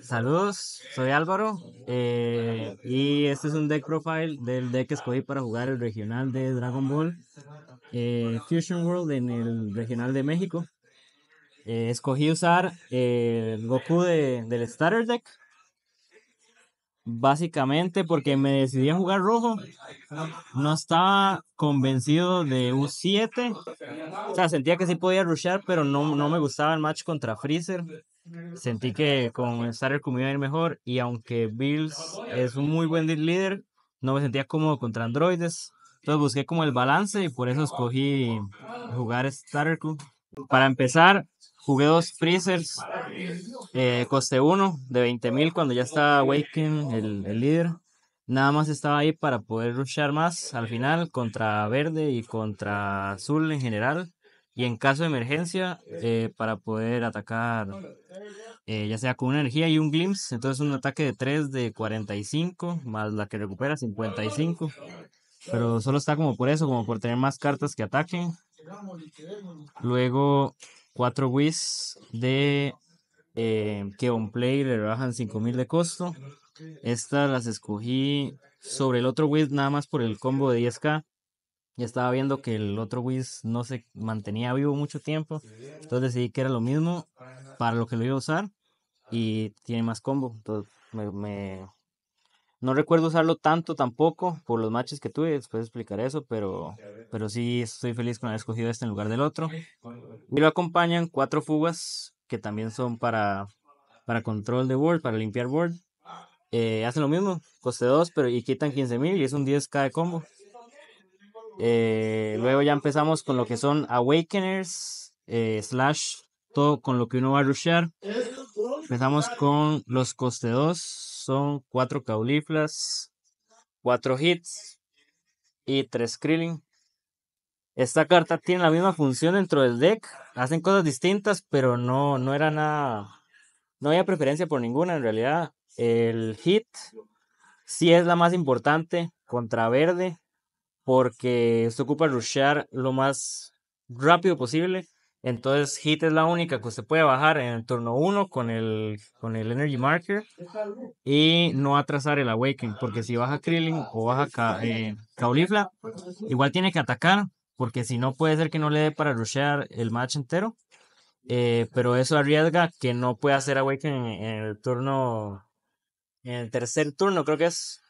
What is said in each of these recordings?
Saludos, soy Álvaro eh, y este es un deck profile del deck que escogí para jugar el regional de Dragon Ball eh, Fusion World en el regional de México. Eh, escogí usar el Goku de, del Starter Deck básicamente porque me decidí a jugar rojo. No estaba convencido de un 7 O sea, sentía que sí podía rushear, pero no, no me gustaba el match contra Freezer. Sentí que con Starter me iba a ir mejor y aunque Bills es un muy buen líder, no me sentía cómodo contra androides. Entonces busqué como el balance y por eso escogí jugar Starter Para empezar, jugué dos Freezers, costé eh, coste uno de 20.000 cuando ya estaba Waken, el, líder. Nada más estaba ahí para poder luchar más al final contra verde y contra azul en general y en caso de emergencia eh, para poder atacar eh, ya sea con una energía y un glimpse, entonces un ataque de 3 de 45 más la que recupera 55, pero solo está como por eso, como por tener más cartas que ataquen. Luego 4 wiz de eh, que on play le bajan 5000 de costo. Estas las escogí sobre el otro wiz nada más por el combo de 10k ya estaba viendo que el otro Wiz no se mantenía vivo mucho tiempo. Entonces decidí que era lo mismo para lo que lo iba a usar. Y tiene más combo. Entonces me, me... No recuerdo usarlo tanto tampoco por los matches que tuve. Después explicaré eso. Pero, pero sí estoy feliz con haber escogido este en lugar del otro. Y lo acompañan cuatro fugas que también son para, para control de board, para limpiar World, eh, hacen lo mismo, coste 2, pero y quitan 15.000 y es un 10k de combo. Eh, luego ya empezamos con lo que son Awakeners, eh, slash, todo con lo que uno va a rushear. Empezamos con los coste 2, son 4 cauliflas, 4 hits y 3 krilling Esta carta tiene la misma función dentro del deck, hacen cosas distintas, pero no, no era nada, no había preferencia por ninguna en realidad. El hit sí es la más importante contra verde, porque se ocupa rushear lo más rápido posible. Entonces, Hit es la única que se puede bajar en el turno 1 con el, con el Energy Marker y no atrasar el Awaken, porque si baja Krillin o baja eh, Caulifla, igual tiene que atacar, porque si no puede ser que no le dé para rushear el match entero. Eh, pero eso arriesga que no pueda hacer Awaken en, el turno, en el tercer turno, creo que es,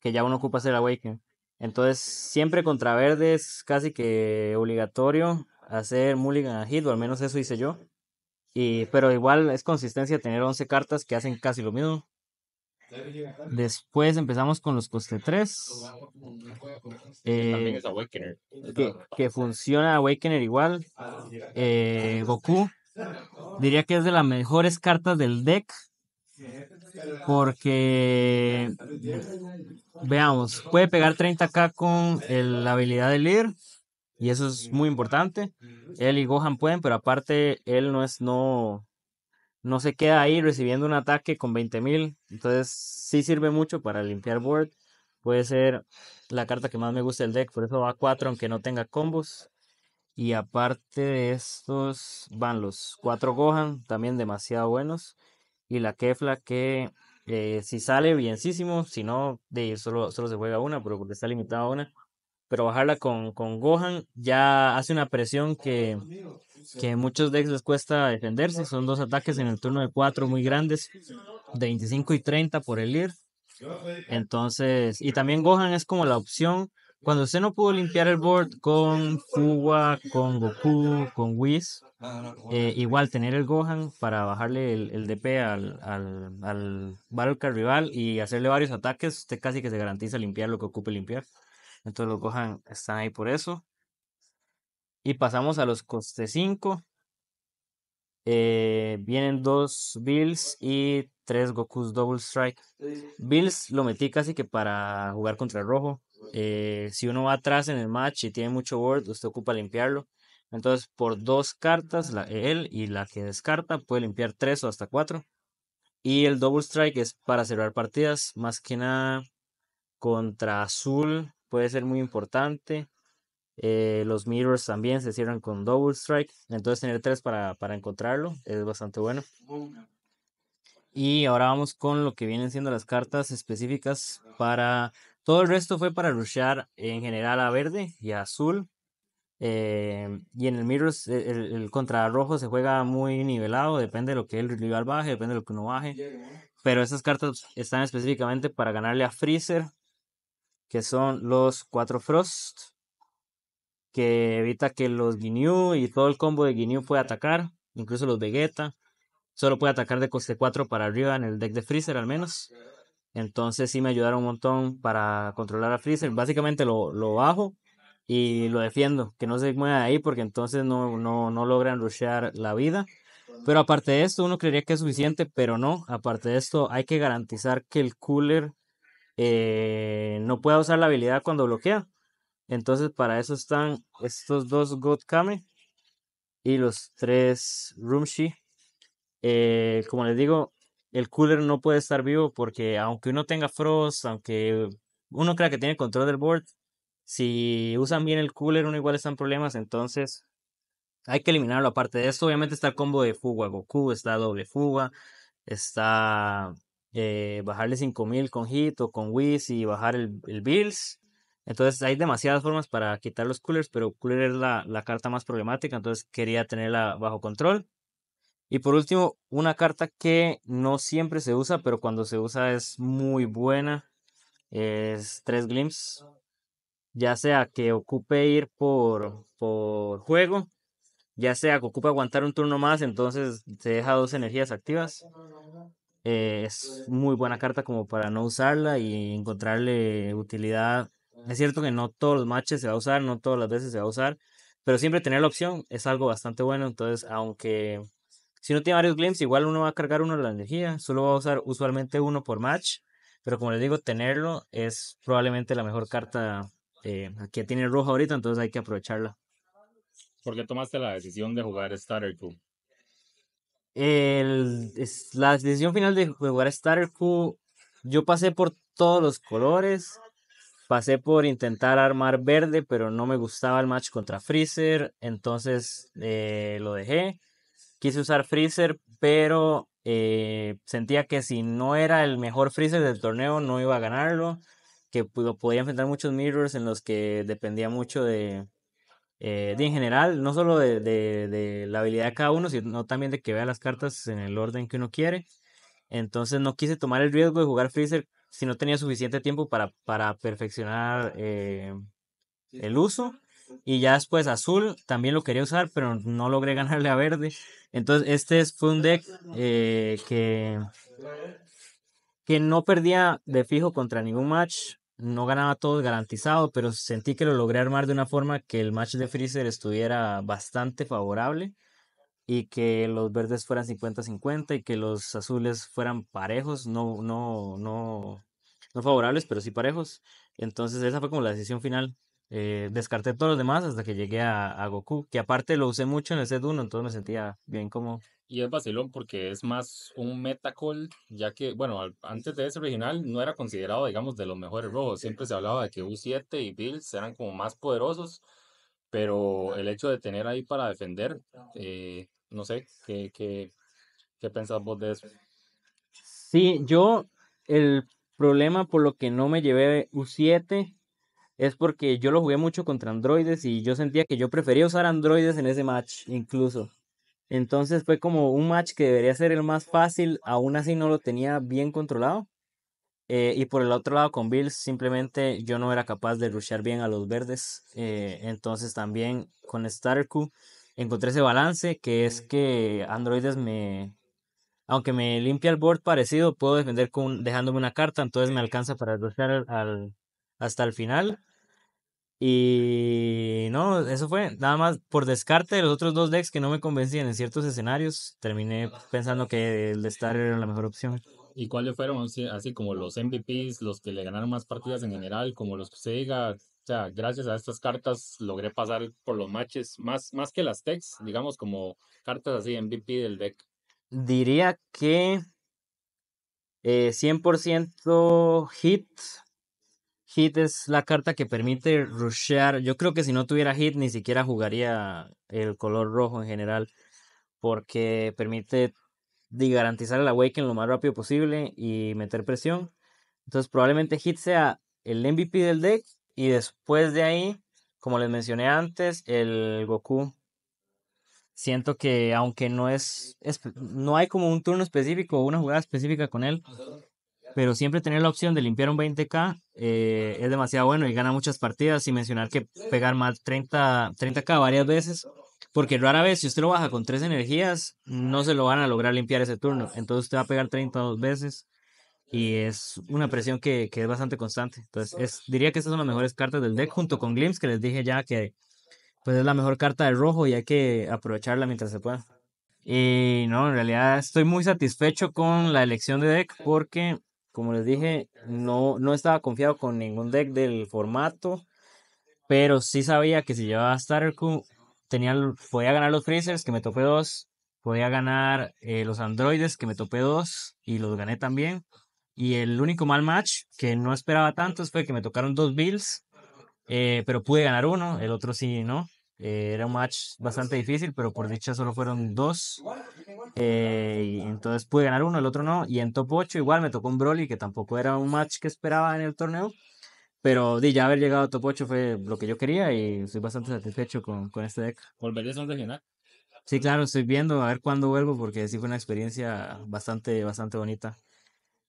que ya uno ocupa hacer Awaken. Entonces, siempre contra verde es casi que obligatorio hacer mulligan a hit, o al menos eso hice yo. Y, pero igual es consistencia tener 11 cartas que hacen casi lo mismo. Después empezamos con los coste 3. Eh, que, que, funciona Awakener igual. Eh, Goku. Diría que es de las mejores cartas del deck. Porque Veamos, puede pegar 30k con la habilidad de leer Y eso es muy importante. Él y Gohan pueden, pero aparte él no es, no, no se queda ahí recibiendo un ataque con 20.000. Entonces sí sirve mucho para limpiar board. Puede ser la carta que más me gusta del deck. Por eso va a 4 aunque no tenga combos. Y aparte de estos van los 4 Gohan, también demasiado buenos. Y la Kefla que eh, si sale, bienísimo. Si no, de, solo, solo se juega una, pero porque está limitada una. Pero bajarla con, con Gohan ya hace una presión que, que muchos decks les cuesta defenderse. Son dos ataques en el turno de cuatro muy grandes, de 25 y 30 por el ir. Entonces, y también Gohan es como la opción cuando usted no pudo limpiar el board con Fuwa, con Goku, con Whis, eh, igual tener el Gohan para bajarle el, DP al, al, al rival y hacerle varios ataques, usted casi que se garantiza limpiar lo que ocupe limpiar. Entonces los Gohan están ahí por eso. Y pasamos a los coste 5. Eh, vienen dos Bills y tres Goku's Double Strike. Bills lo metí casi que para jugar contra el rojo eh, si uno va atrás en el match y tiene mucho board, usted ocupa limpiarlo. Entonces, por dos cartas, la, él y la que descarta, puede limpiar tres o hasta cuatro. Y el Double Strike es para cerrar partidas, más que nada contra azul, puede ser muy importante. Eh, los mirrors también se cierran con double strike. Entonces tener tres para, para, encontrarlo es bastante bueno. Y ahora vamos con lo que vienen siendo las cartas específicas para todo el resto fue para rushear en general a verde y a azul. Eh, y en el Mirrors, el, contra rojo se juega muy nivelado, depende de lo que el rival baje, depende de lo que uno baje. Pero esas cartas están específicamente para ganarle a Freezer, que son los cuatro Frost, que evita que los Ginyu y todo el combo de Ginyu pueda atacar, incluso los Vegeta. Solo puede atacar de coste 4 para arriba en el deck de Freezer al menos. Entonces sí me ayudaron un montón para controlar a Freezer. Básicamente lo, bajo y lo defiendo, que no se mueva de ahí porque entonces no, no, no logran rushear la vida. Pero aparte de esto, uno creería que es suficiente, pero no. Aparte de esto, hay que garantizar que el cooler eh, no pueda usar la habilidad cuando bloquea. Entonces, para eso están estos dos God Kame y los tres Rumshi. Eh, como les digo, el cooler no puede estar vivo porque aunque uno tenga frost, aunque uno crea que tiene control del board, si usan bien el cooler uno igual está en problemas, entonces hay que eliminarlo. Aparte de eso obviamente está el combo de fuga Goku, está doble fuga, está eh, bajarle 5000 con hit o con Whis y bajar el, bills. Entonces hay demasiadas formas para quitar los coolers, pero cooler es la carta más problemática, entonces quería tenerla bajo control. Y por último, una carta que no siempre se usa, pero cuando se usa es muy buena, es tres glimpse. Ya sea que ocupe ir por, por juego, ya sea que ocupe aguantar un turno más, entonces se deja dos energías activas. Eh, es muy buena carta como para no usarla y encontrarle utilidad. Es cierto que no todos los matches se va a usar, no todas las veces se va a usar, pero siempre tener la opción es algo bastante bueno. Entonces, aunque si no tiene varios glimpses, igual uno va a cargar uno de la energía. Solo va a usar usualmente uno por match. Pero como les digo, tenerlo es probablemente la mejor carta eh, que tiene el rojo ahorita, entonces hay que aprovecharla. ¿Por qué tomaste la decisión de jugar Starter Q? la decisión final de jugar Starter Q, yo pasé por todos los colores. Pasé por intentar armar verde, pero no me gustaba el match contra Freezer, entonces eh, lo dejé quise usar Freezer, pero eh, sentía que si no era el mejor Freezer del torneo no iba a ganarlo, que pudo, podía enfrentar muchos mirrors en los que dependía mucho de, eh, de en general, no solo de, la habilidad de cada uno, sino también de que vea las cartas en el orden que uno quiere. Entonces no quise tomar el riesgo de jugar Freezer si no tenía suficiente tiempo para, para perfeccionar eh, el uso. Y ya después azul también lo quería usar, pero no logré ganarle a verde. Entonces este fue un deck eh, que, que no perdía de fijo contra ningún match. No ganaba todos garantizado, pero sentí que lo logré armar de una forma que el match de Freezer estuviera bastante favorable y que los verdes fueran 50-50 y que los azules fueran parejos, no, no, no, no favorables, pero sí parejos. Entonces esa fue como la decisión final. Eh, descarté todos los demás hasta que llegué a, Goku, que aparte lo usé mucho en el set 1, entonces me sentía bien como... Y es vacilón porque es más un metacall, ya que, bueno, antes de ese original no era considerado, digamos, de los mejores rojos. Siempre se hablaba de que U7 y Bills eran como más poderosos, pero el hecho de tener ahí para defender, eh, no sé, ¿qué, qué, qué pensás vos de eso? Sí, yo el problema por lo que no me llevé U7 es porque yo lo jugué mucho contra androides y yo sentía que yo prefería usar androides en ese match incluso. Entonces fue como un match que debería ser el más fácil, aún así no lo tenía bien controlado. Eh, y por el otro lado con Bills simplemente yo no era capaz de rushear bien a los verdes. Eh, entonces también con Starku encontré ese balance que es que androides me... Aunque me limpia el board parecido, puedo defender con, dejándome una carta, entonces me alcanza para rushear al, hasta el final. Y no, eso fue. Nada más por descarte de los otros dos decks que no me convencían en ciertos escenarios, terminé pensando que el de Star era la mejor opción. ¿Y cuáles fueron así, como los MVPs, los que le ganaron más partidas en general, como los que se diga, o sea, gracias a estas cartas logré pasar por los matches, más, más que las techs, digamos como cartas así MVP del deck? Diría que 100% eh, hit, Hit es la carta que permite rushear. Yo creo que si no tuviera Hit ni siquiera jugaría el color rojo en general porque permite de garantizar el awaken lo más rápido posible y meter presión. Entonces probablemente Hit sea el MVP del deck y después de ahí, como les mencioné antes, el Goku. Siento que aunque no es, no hay como un turno específico o una jugada específica con él, pero siempre tener la opción de limpiar un 20K eh, es demasiado bueno y gana muchas partidas. sin mencionar que pegar más 30, 30K varias veces, porque rara vez, si usted lo baja con tres energías, no se lo van a lograr limpiar ese turno. Entonces usted va a pegar 32 veces y es una presión que, es bastante constante. Entonces diría que estas son las mejores cartas del deck, junto con Glimpse, que les dije ya que pues es la mejor carta de rojo y hay que aprovecharla mientras se pueda. Y no, en realidad estoy muy satisfecho con la elección de deck porque como les dije, no, no estaba confiado con ningún deck del formato, pero sí sabía que si llevaba Starter Q, tenía, podía ganar los Freezers, que me topé dos, podía ganar eh, los Androides, que me topé dos, y los gané también. Y el único mal match que no esperaba tanto fue que me tocaron dos Bills, eh, pero pude ganar uno, el otro sí, ¿no? Eh, era un match bastante difícil, pero por dicha solo fueron dos. Eh, y entonces pude ganar uno, el otro no. Y en top 8 igual me tocó un Broly, que tampoco era un match que esperaba en el torneo. Pero de ya haber llegado a top 8 fue lo que yo quería y estoy bastante satisfecho con, con este deck. ¿Volverías a final Sí, claro, estoy viendo a ver cuándo vuelvo porque sí fue una experiencia bastante, bastante bonita.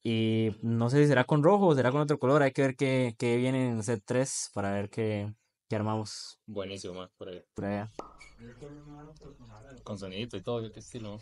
Y no sé si será con rojo o será con otro color. Hay que ver qué, qué viene en set 3 para ver qué, que armamos. Buenísimo, más por allá. Por allá. Con sonidito y todo, qué estilo.